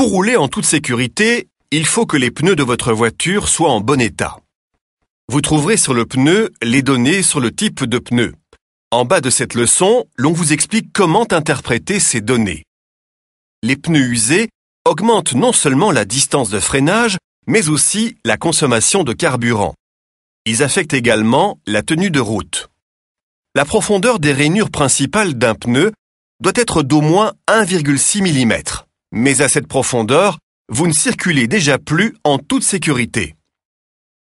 Pour rouler en toute sécurité, il faut que les pneus de votre voiture soient en bon état. Vous trouverez sur le pneu les données sur le type de pneu. En bas de cette leçon, l'on vous explique comment interpréter ces données. Les pneus usés augmentent non seulement la distance de freinage, mais aussi la consommation de carburant. Ils affectent également la tenue de route. La profondeur des rainures principales d'un pneu doit être d'au moins 1,6 mm mais à cette profondeur, vous ne circulez déjà plus en toute sécurité.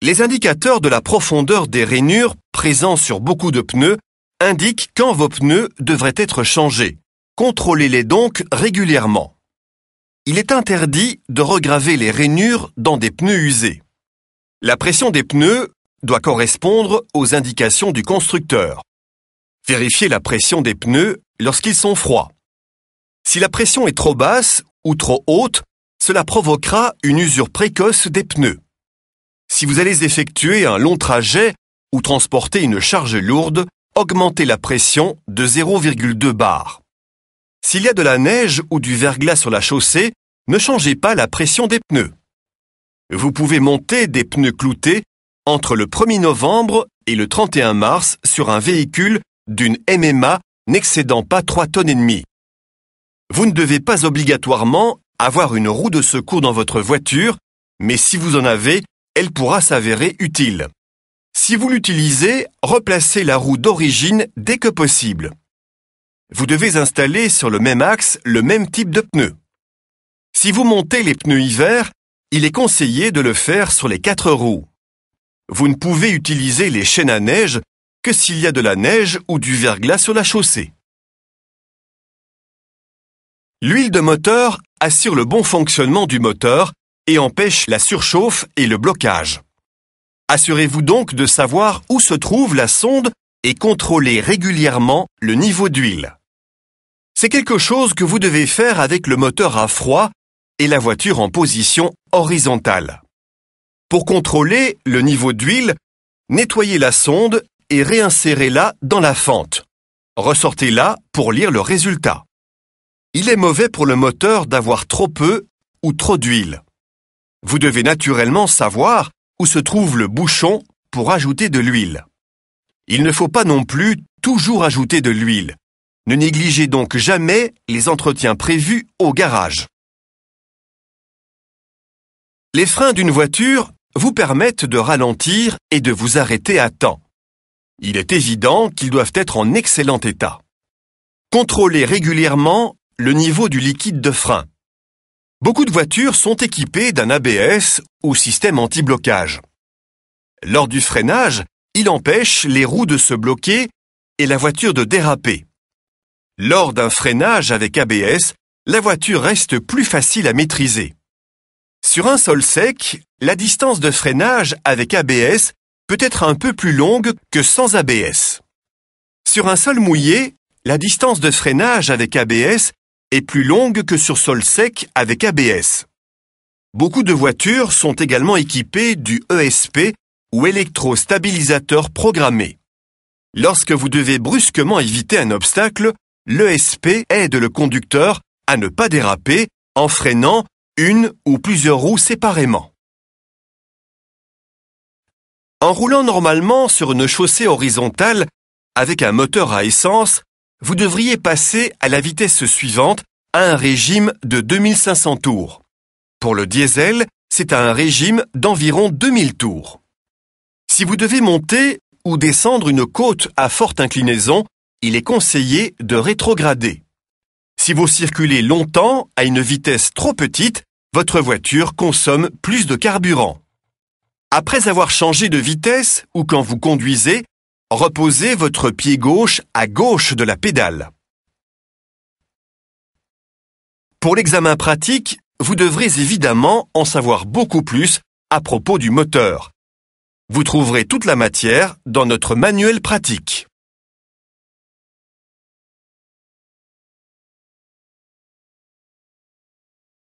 Les indicateurs de la profondeur des rainures présents sur beaucoup de pneus indiquent quand vos pneus devraient être changés. Contrôlez-les donc régulièrement. Il est interdit de regraver les rainures dans des pneus usés. La pression des pneus doit correspondre aux indications du constructeur. Vérifiez la pression des pneus lorsqu'ils sont froids. Si la pression est trop basse trop haute, cela provoquera une usure précoce des pneus. Si vous allez effectuer un long trajet ou transporter une charge lourde, augmentez la pression de 0,2 bar. S'il y a de la neige ou du verglas sur la chaussée, ne changez pas la pression des pneus. Vous pouvez monter des pneus cloutés entre le 1er novembre et le 31 mars sur un véhicule d'une MMA n'excédant pas trois tonnes et demie. Vous ne devez pas obligatoirement avoir une roue de secours dans votre voiture, mais si vous en avez, elle pourra s'avérer utile. Si vous l'utilisez, replacez la roue d'origine dès que possible. Vous devez installer sur le même axe le même type de pneu. Si vous montez les pneus hiver, il est conseillé de le faire sur les quatre roues. Vous ne pouvez utiliser les chaînes à neige que s'il y a de la neige ou du verglas sur la chaussée. L'huile de moteur assure le bon fonctionnement du moteur et empêche la surchauffe et le blocage. Assurez-vous donc de savoir où se trouve la sonde et contrôlez régulièrement le niveau d'huile. C'est quelque chose que vous devez faire avec le moteur à froid et la voiture en position horizontale. Pour contrôler le niveau d'huile, nettoyez la sonde et réinsérez-la dans la fente. Ressortez-la pour lire le résultat. Il est mauvais pour le moteur d'avoir trop peu ou trop d'huile. Vous devez naturellement savoir où se trouve le bouchon pour ajouter de l'huile. Il ne faut pas non plus toujours ajouter de l'huile. Ne négligez donc jamais les entretiens prévus au garage. Les freins d'une voiture vous permettent de ralentir et de vous arrêter à temps. Il est évident qu'ils doivent être en excellent état. Contrôlez régulièrement le niveau du liquide de frein. Beaucoup de voitures sont équipées d'un ABS ou système anti-blocage. Lors du freinage, il empêche les roues de se bloquer et la voiture de déraper. Lors d'un freinage avec ABS, la voiture reste plus facile à maîtriser. Sur un sol sec, la distance de freinage avec ABS peut être un peu plus longue que sans ABS. Sur un sol mouillé, la distance de freinage avec ABS est plus longue que sur sol sec avec ABS. Beaucoup de voitures sont également équipées du ESP ou électrostabilisateur programmé. Lorsque vous devez brusquement éviter un obstacle, l'ESP aide le conducteur à ne pas déraper en freinant une ou plusieurs roues séparément. En roulant normalement sur une chaussée horizontale avec un moteur à essence, vous devriez passer à la vitesse suivante à un régime de 2500 tours. Pour le diesel, c'est à un régime d'environ 2000 tours. Si vous devez monter ou descendre une côte à forte inclinaison, il est conseillé de rétrograder. Si vous circulez longtemps à une vitesse trop petite, votre voiture consomme plus de carburant. Après avoir changé de vitesse ou quand vous conduisez, Reposez votre pied gauche à gauche de la pédale. Pour l'examen pratique, vous devrez évidemment en savoir beaucoup plus à propos du moteur. Vous trouverez toute la matière dans notre manuel pratique.